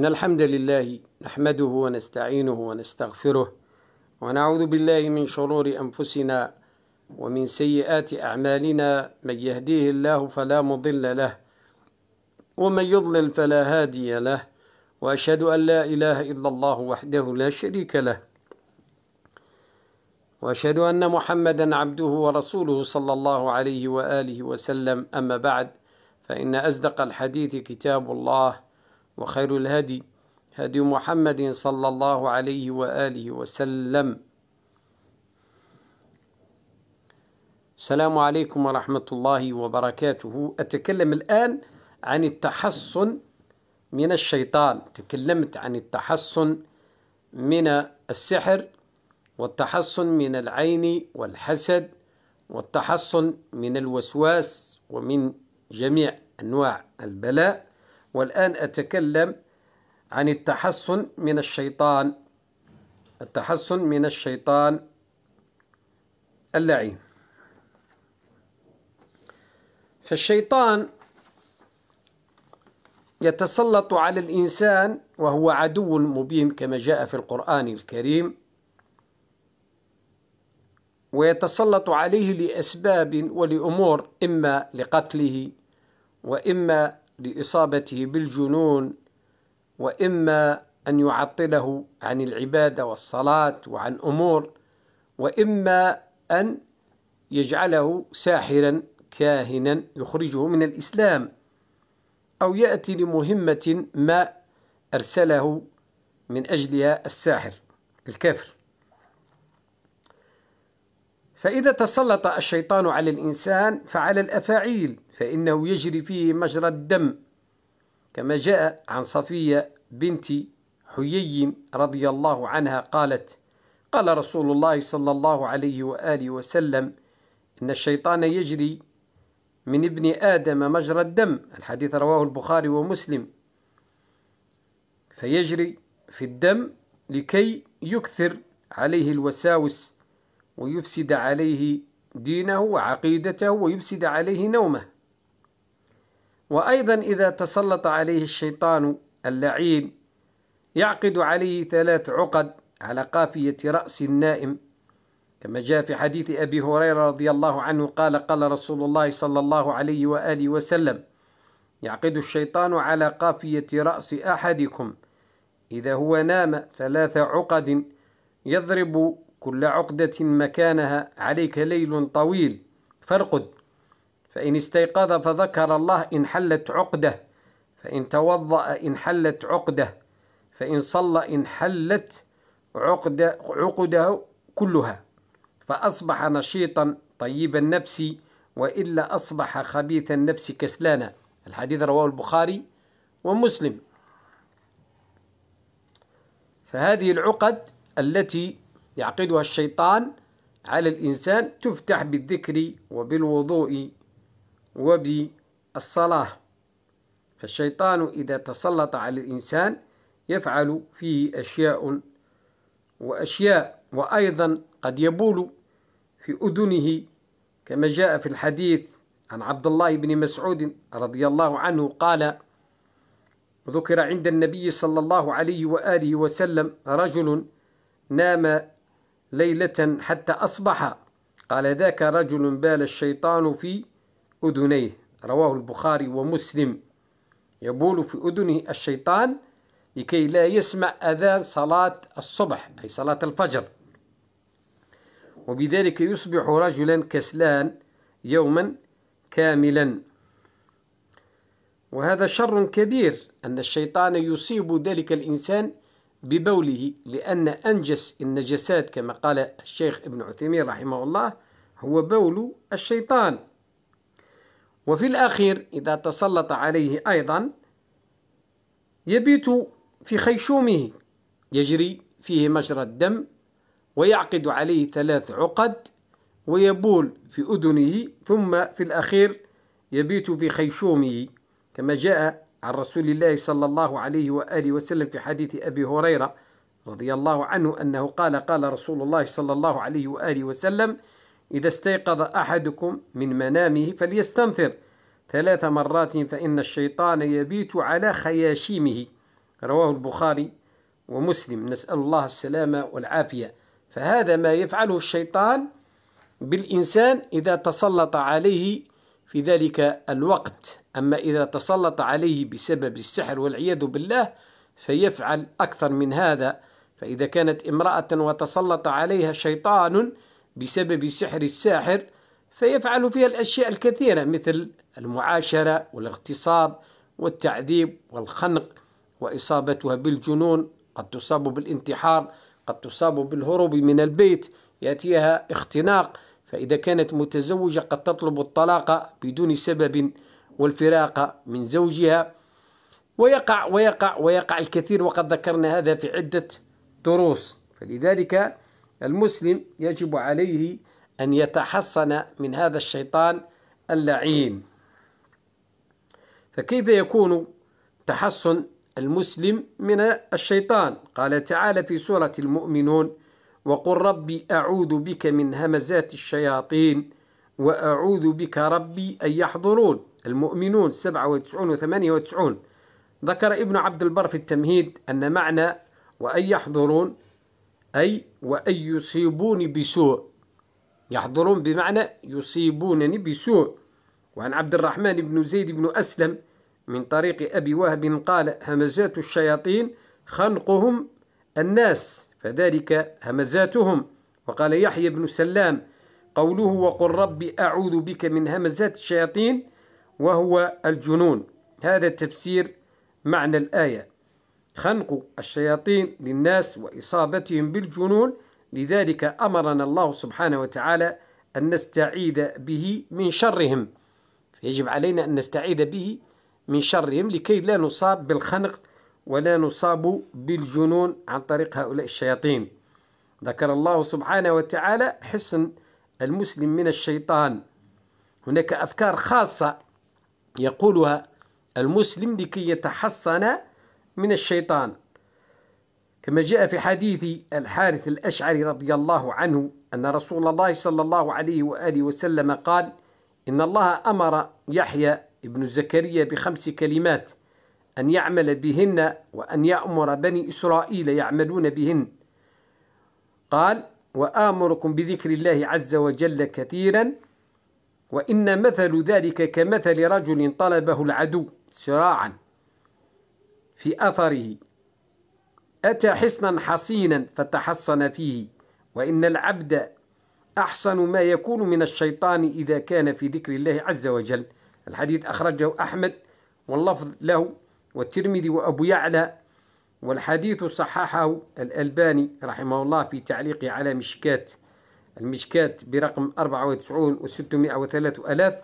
إن الحمد لله نحمده ونستعينه ونستغفره ونعوذ بالله من شرور أنفسنا ومن سيئات أعمالنا من يهديه الله فلا مضل له ومن يضلل فلا هادي له وأشهد أن لا إله إلا الله وحده لا شريك له وأشهد أن محمدا عبده ورسوله صلى الله عليه وآله وسلم أما بعد فإن أصدق الحديث كتاب الله وخير الهدي هدي محمد صلى الله عليه وآله وسلم السلام عليكم ورحمة الله وبركاته أتكلم الآن عن التحصن من الشيطان تكلمت عن التحصن من السحر والتحصن من العين والحسد والتحصن من الوسواس ومن جميع أنواع البلاء والآن أتكلم عن التحصن من الشيطان التحصن من الشيطان اللعين فالشيطان يتسلط على الإنسان وهو عدو مبين كما جاء في القرآن الكريم ويتسلط عليه لأسباب ولأمور إما لقتله وإما لإصابته بالجنون وإما أن يعطله عن العبادة والصلاة وعن أمور وإما أن يجعله ساحرا كاهنا يخرجه من الإسلام أو يأتي لمهمة ما أرسله من أجلها الساحر الكافر فإذا تسلط الشيطان على الإنسان فعلى الأفاعيل فإنه يجري فيه مجرى الدم كما جاء عن صفية بنت حيي رضي الله عنها قالت قال رسول الله صلى الله عليه وآله وسلم إن الشيطان يجري من ابن آدم مجرى الدم الحديث رواه البخاري ومسلم فيجري في الدم لكي يكثر عليه الوساوس ويفسد عليه دينه وعقيدته ويفسد عليه نومه وأيضا إذا تسلط عليه الشيطان اللعين يعقد عليه ثلاث عقد على قافية رأس النائم كما جاء في حديث أبي هريرة رضي الله عنه قال قال رسول الله صلى الله عليه وآله وسلم يعقد الشيطان على قافية رأس أحدكم إذا هو نام ثلاث عقد يضرب كل عقدة مكانها عليك ليل طويل فارقد فإن استيقظ فذكر الله انحلت عقدة فإن توضأ انحلت عقدة فإن صلى انحلت عقدة عقده كلها فأصبح نشيطا طيب النفس وإلا أصبح خبيث النفس كسلانا الحديث رواه البخاري ومسلم فهذه العقد التي يعقدها الشيطان على الإنسان تفتح بالذكر وبالوضوء وبالصلاة فالشيطان إذا تسلط على الإنسان يفعل فيه أشياء وأشياء وأيضا قد يبول في أذنه كما جاء في الحديث عن عبد الله بن مسعود رضي الله عنه قال ذكر عند النبي صلى الله عليه وآله وسلم رجل نام ليلة حتى أصبح قال ذاك رجل بال الشيطان في أذنيه رواه البخاري ومسلم يبول في أذنه الشيطان لكي لا يسمع أذان صلاة الصبح أي صلاة الفجر وبذلك يصبح رجلا كسلان يوما كاملا وهذا شر كبير أن الشيطان يصيب ذلك الإنسان ببوله لأن أنجس النجسات كما قال الشيخ ابن عثيمين رحمه الله هو بول الشيطان وفي الأخير إذا تسلط عليه أيضا يبيت في خيشومه يجري فيه مجرى الدم ويعقد عليه ثلاث عقد ويبول في أذنه ثم في الأخير يبيت في خيشومه كما جاء عن رسول الله صلى الله عليه وآله وسلم في حديث أبي هريرة رضي الله عنه أنه قال قال رسول الله صلى الله عليه وآله وسلم إذا استيقظ أحدكم من منامه فليستنثر ثلاث مرات فإن الشيطان يبيت على خياشيمه رواه البخاري ومسلم نسأل الله السلامة والعافية فهذا ما يفعله الشيطان بالإنسان إذا تسلط عليه في ذلك الوقت أما إذا تسلط عليه بسبب السحر والعياذ بالله فيفعل أكثر من هذا فإذا كانت امرأة وتسلط عليها شيطان بسبب سحر الساحر فيفعل فيها الأشياء الكثيرة مثل المعاشرة والاغتصاب والتعذيب والخنق وإصابتها بالجنون قد تصاب بالانتحار قد تصاب بالهروب من البيت يأتيها اختناق فإذا كانت متزوجة قد تطلب الطلاق بدون سبب والفراق من زوجها ويقع ويقع ويقع الكثير وقد ذكرنا هذا في عدة دروس فلذلك المسلم يجب عليه أن يتحصن من هذا الشيطان اللعين فكيف يكون تحصن المسلم من الشيطان قال تعالى في سورة المؤمنون وقل ربي أعوذ بك من همزات الشياطين وأعوذ بك ربي أن يحضرون المؤمنون 97 و 98 ذكر ابن عبد البر في التمهيد أن معنى وأن يحضرون أي وأن يصيبوني بسوء يحضرون بمعنى يصيبونني بسوء وعن عبد الرحمن بن زيد بن أسلم من طريق أبي وهب قال همزات الشياطين خنقهم الناس فذلك همزاتهم وقال يحيى بن سلام قوله وقل رب أعوذ بك من همزات الشياطين وهو الجنون هذا تفسير معنى الآية خنق الشياطين للناس وإصابتهم بالجنون لذلك أمرنا الله سبحانه وتعالى أن نستعيد به من شرهم فيجب علينا أن نستعيد به من شرهم لكي لا نصاب بالخنق ولا نصاب بالجنون عن طريق هؤلاء الشياطين ذكر الله سبحانه وتعالى حسن المسلم من الشيطان هناك أذكار خاصة يقولها المسلم لكي يتحصن من الشيطان كما جاء في حديث الحارث الأشعري رضي الله عنه أن رسول الله صلى الله عليه وآله وسلم قال إن الله أمر يحيى ابن زكريا بخمس كلمات أن يعمل بهن وأن يأمر بني إسرائيل يعملون بهن قال وآمركم بذكر الله عز وجل كثيرا وإن مثل ذلك كمثل رجل طلبه العدو سراعا في أثره أتى حصنا حصينا فتحصن فيه وإن العبد أحسن ما يكون من الشيطان إذا كان في ذكر الله عز وجل الحديث أخرجه أحمد واللفظ له والترمذي وأبو يعلى والحديث صححه الألباني رحمه الله في تعليقه على مشكات المشكات برقم 94 و603 ألاف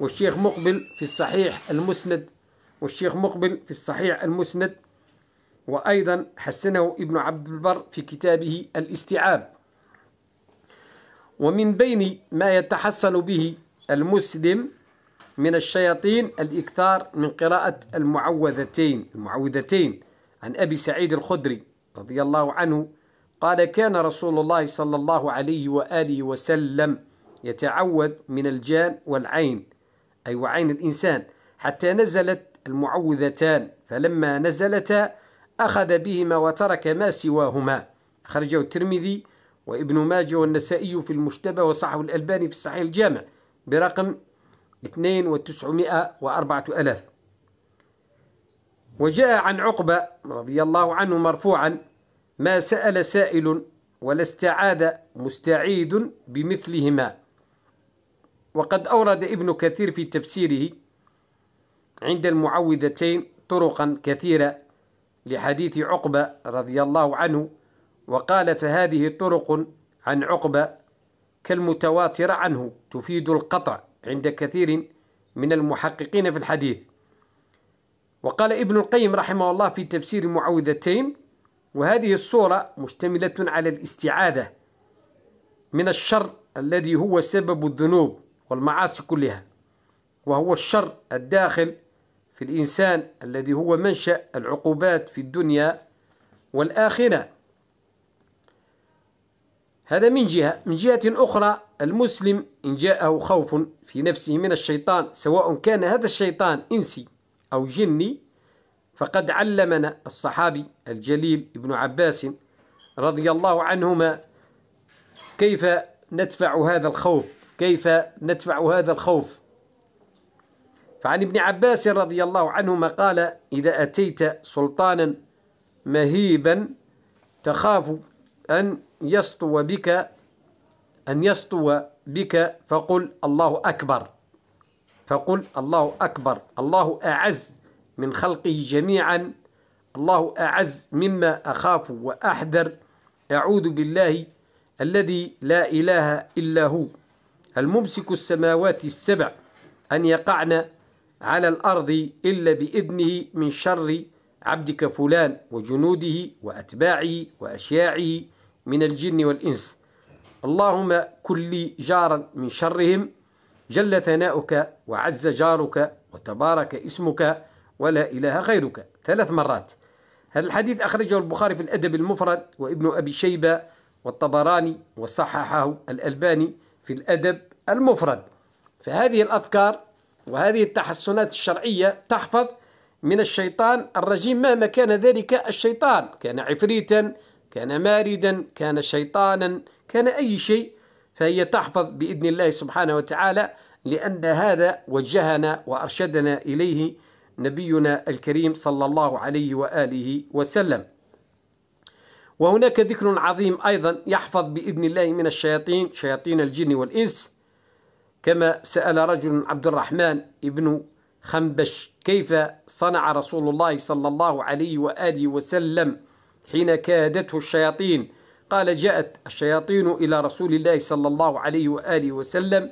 والشيخ مقبل في الصحيح المسند والشيخ مقبل في الصحيح المسند وأيضا حسنه ابن عبد البر في كتابه الاستيعاب ومن بين ما يتحصل به المسلم من الشياطين الإكثار من قراءة المعوذتين المعوذتين عن أبي سعيد الخدري رضي الله عنه قال كان رسول الله صلى الله عليه وآله وسلم يتعوذ من الجان والعين أي وعين الإنسان حتى نزلت المعوذتان فلما نزلتا أخذ بهما وترك ما سواهما خرجه الترمذي وابن ماجه والنسائي في المشتبه وصحه الألباني في الصحيح الجامع برقم اثنين وتسعمائة وأربعة ألاف وجاء عن عقبة رضي الله عنه مرفوعا ما سأل سائل ولا استعاد مستعيد بمثلهما وقد أورد ابن كثير في تفسيره عند المعوذتين طرقا كثيرة لحديث عقبة رضي الله عنه وقال فهذه طرق عن عقبة كالمتواترة عنه تفيد القطع عند كثير من المحققين في الحديث وقال ابن القيم رحمه الله في تفسير معوذتين وهذه الصورة مشتملة على الاستعاذة من الشر الذي هو سبب الذنوب والمعاصي كلها وهو الشر الداخل في الإنسان الذي هو منشأ العقوبات في الدنيا والآخرة هذا من جهة من جهة أخرى المسلم إن جاءه خوف في نفسه من الشيطان سواء كان هذا الشيطان إنسي أو جني فقد علمنا الصحابي الجليل ابن عباس رضي الله عنهما كيف ندفع هذا الخوف كيف ندفع هذا الخوف فعن ابن عباس رضي الله عنهما قال إذا أتيت سلطانا مهيبا تخاف أن يسطو بك أن يسطو بك فقل الله أكبر فقل الله أكبر الله أعز من خلقه جميعا الله أعز مما أخاف وأحذر أعوذ بالله الذي لا إله إلا هو الممسك السماوات السبع أن يقعن على الأرض إلا بإذنه من شر عبدك فلان وجنوده وأتباعه وأشياعه من الجن والإنس اللهم كل جارا من شرهم جل ثناؤك وعز جارك وتبارك اسمك ولا إله غيرك ثلاث مرات هذا الحديث أخرجه البخاري في الأدب المفرد وابن أبي شيبة والطبراني وصححه الألباني في الأدب المفرد فهذه الأذكار وهذه التحسنات الشرعية تحفظ من الشيطان الرجيم مهما كان ذلك الشيطان كان عفريتا كان ماردا كان شيطانا كان أي شيء فهي تحفظ بإذن الله سبحانه وتعالى لأن هذا وجهنا وأرشدنا إليه نبينا الكريم صلى الله عليه وآله وسلم وهناك ذكر عظيم أيضا يحفظ بإذن الله من الشياطين شياطين الجن والإنس كما سأل رجل عبد الرحمن ابن خنبش كيف صنع رسول الله صلى الله عليه وآله وسلم حين كادته الشياطين قال جاءت الشياطين إلى رسول الله صلى الله عليه وآله وسلم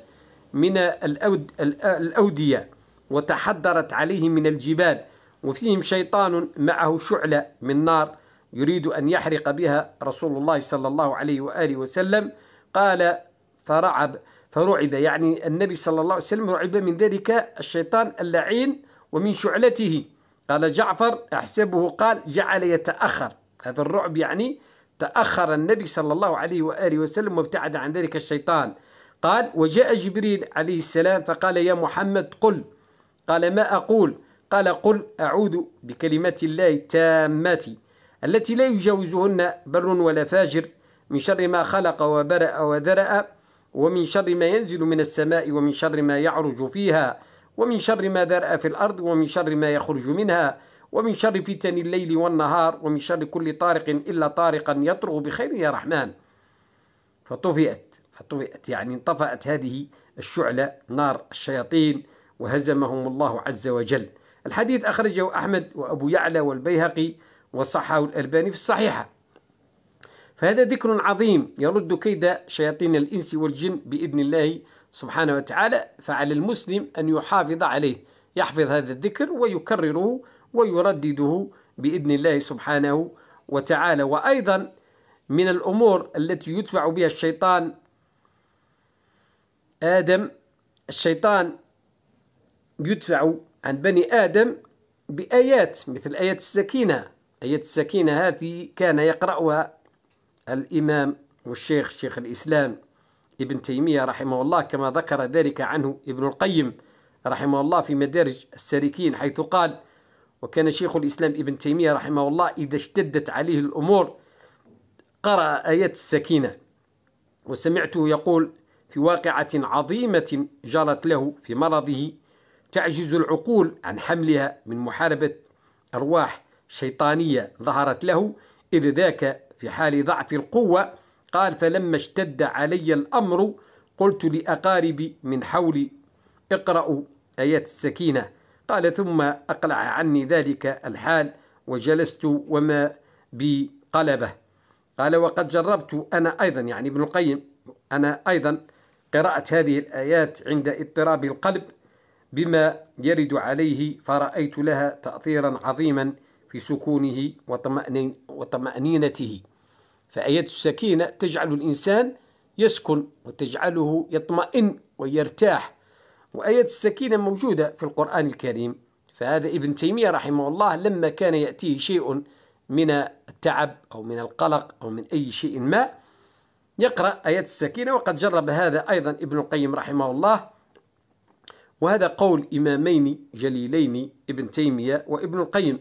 من الأود الأودية وتحدرت عليه من الجبال وفيهم شيطان معه شعلة من نار يريد أن يحرق بها رسول الله صلى الله عليه وآله وسلم قال فرعب فرعب يعني النبي صلى الله عليه وسلم رعب من ذلك الشيطان اللعين ومن شعلته قال جعفر أحسبه قال جعل يتأخر هذا الرعب يعني تأخر النبي صلى الله عليه وآله وسلم وابتعد عن ذلك الشيطان قال وجاء جبريل عليه السلام فقال يا محمد قل قال ما أقول قال قل أعوذ بكلمات الله التامات التي لا يجاوزهن بر ولا فاجر من شر ما خلق وبرأ وذرأ ومن شر ما ينزل من السماء ومن شر ما يعرج فيها ومن شر ما ذرأ في الأرض ومن شر ما يخرج منها ومن شر فتن الليل والنهار ومن شر كل طارق إلا طارقا يطرق بخير يا رحمن فطفئت فطفئت يعني انطفأت هذه الشعلة نار الشياطين وهزمهم الله عز وجل الحديث أخرجه أحمد وأبو يعلى والبيهقي وصحه الألباني في الصحيحة فهذا ذكر عظيم يرد كيد شياطين الإنس والجن بإذن الله سبحانه وتعالى فعلى المسلم أن يحافظ عليه يحفظ هذا الذكر ويكرره ويردده بإذن الله سبحانه وتعالى وأيضا من الأمور التي يدفع بها الشيطان آدم الشيطان يدفع عن بني آدم بآيات مثل آيات السكينة آيات السكينة هذه كان يقرأها الإمام والشيخ شيخ الإسلام ابن تيمية رحمه الله كما ذكر ذلك عنه ابن القيم رحمه الله في مدارج السالكين حيث قال وكان شيخ الإسلام ابن تيمية رحمه الله إذا اشتدت عليه الأمور قرأ آيات السكينة وسمعته يقول في واقعة عظيمة جرت له في مرضه تعجز العقول عن حملها من محاربة أرواح شيطانية ظهرت له إذ ذاك في حال ضعف القوة قال فلما اشتد علي الأمر قلت لأقاربي من حولي اقرأوا آيات السكينة قال ثم أقلع عني ذلك الحال وجلست وما بقلبه قال وقد جربت أنا أيضا يعني ابن القيم أنا أيضا قراءة هذه الآيات عند اضطراب القلب بما يرد عليه فرأيت لها تأثيرا عظيما في سكونه وطمأنينته فآية السكينة تجعل الإنسان يسكن وتجعله يطمئن ويرتاح وآية السكينة موجودة في القرآن الكريم فهذا ابن تيمية رحمه الله لما كان يأتيه شيء من التعب أو من القلق أو من أي شيء ما يقرأ آية السكينة وقد جرب هذا أيضا ابن القيم رحمه الله وهذا قول إمامين جليلين ابن تيمية وابن القيم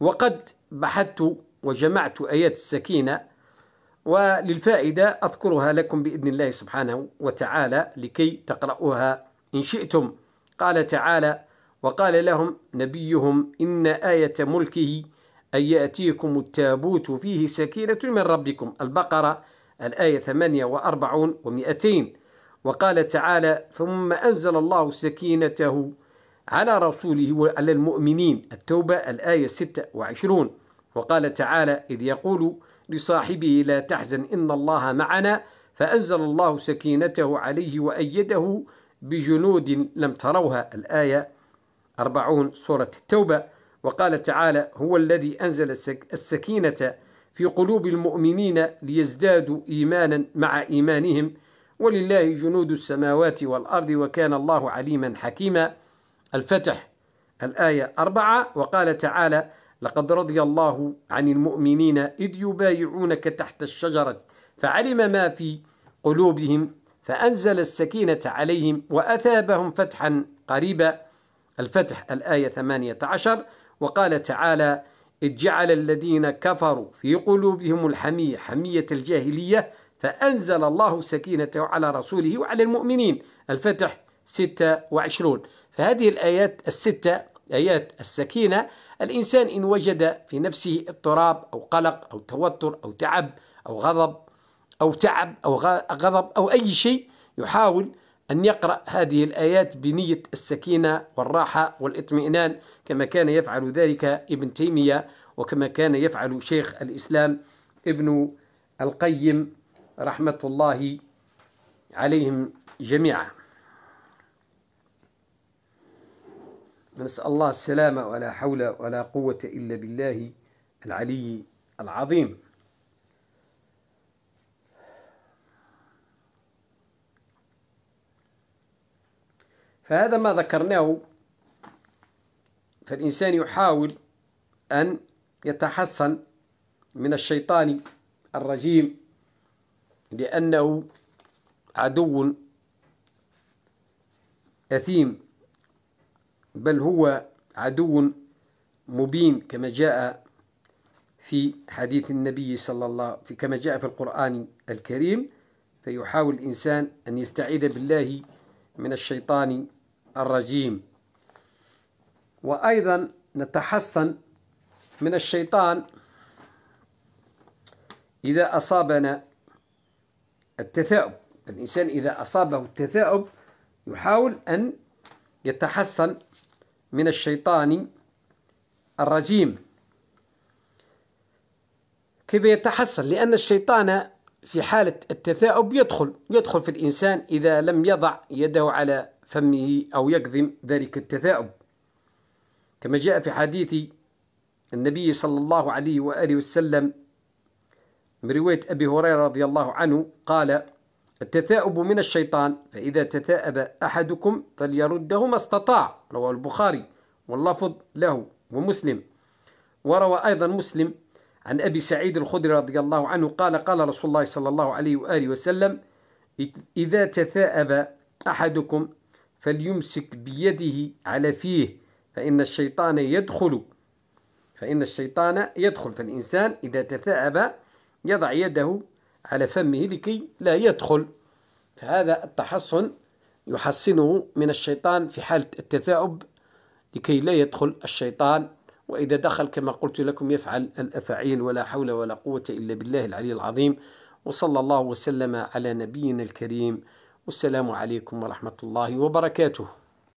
وقد بحثت وجمعت آيات السكينة وللفائدة أذكرها لكم بإذن الله سبحانه وتعالى لكي تقرأوها إن شئتم قال تعالى وقال لهم نبيهم إن آية ملكه أن يأتيكم التابوت فيه سكينة من ربكم البقرة الآية 48 و200 وقال تعالى ثم أنزل الله سكينته على رسوله وعلى المؤمنين التوبة الآية 26 وقال تعالى إذ يقول لصاحبه لا تحزن إن الله معنا فأنزل الله سكينته عليه وأيده بجنود لم تروها الآية 40 سورة التوبة وقال تعالى هو الذي أنزل السكينة في قلوب المؤمنين ليزدادوا إيمانا مع إيمانهم ولله جنود السماوات والأرض وكان الله عليما حكيما الفتح الآية أربعة وقال تعالى لقد رضي الله عن المؤمنين إذ يبايعونك تحت الشجرة فعلم ما في قلوبهم فأنزل السكينة عليهم وأثابهم فتحا قريبا الفتح الآية 18 وقال تعالى إذ جعل الذين كفروا في قلوبهم الحمية حمية الجاهلية فأنزل الله سكينته على رسوله وعلى المؤمنين الفتح 26 فهذه الآيات الستة آيات السكينة الإنسان إن وجد في نفسه اضطراب أو قلق أو توتر أو تعب أو غضب أو تعب أو غضب أو أي شيء يحاول أن يقرأ هذه الآيات بنية السكينة والراحة والاطمئنان كما كان يفعل ذلك ابن تيمية وكما كان يفعل شيخ الإسلام ابن القيم رحمة الله عليهم جميعا نسأل الله السلامة ولا حول ولا قوة إلا بالله العلي العظيم فهذا ما ذكرناه فالإنسان يحاول أن يتحصن من الشيطان الرجيم لأنه عدو أثيم بل هو عدو مبين كما جاء في حديث النبي صلى الله في كما جاء في القرآن الكريم فيحاول الإنسان أن يستعيذ بالله من الشيطان الرجيم وأيضا نتحصن من الشيطان إذا أصابنا التثاؤب الإنسان إذا أصابه التثاؤب يحاول أن يتحصن من الشيطان الرجيم كيف يتحصن لأن الشيطان في حالة التثاؤب يدخل يدخل في الإنسان إذا لم يضع يده على فمه أو يكظم ذلك التثاؤب كما جاء في حديث النبي صلى الله عليه وآله وسلم من رواية أبي هريرة رضي الله عنه قال التثاؤب من الشيطان فإذا تثاءب أحدكم فليرده ما استطاع رواه البخاري واللفظ له ومسلم وروى أيضا مسلم عن أبي سعيد الخدري رضي الله عنه قال قال رسول الله صلى الله عليه وآله وسلم إذا تثاءب أحدكم فليمسك بيده على فيه فإن الشيطان يدخل فإن الشيطان يدخل فالإنسان إذا تثاءب يضع يده على فمه لكي لا يدخل فهذا التحصن يحصنه من الشيطان في حالة التثاؤب لكي لا يدخل الشيطان وإذا دخل كما قلت لكم يفعل الأفاعيل ولا حول ولا قوة إلا بالله العلي العظيم وصلى الله وسلم على نبينا الكريم والسلام عليكم ورحمة الله وبركاته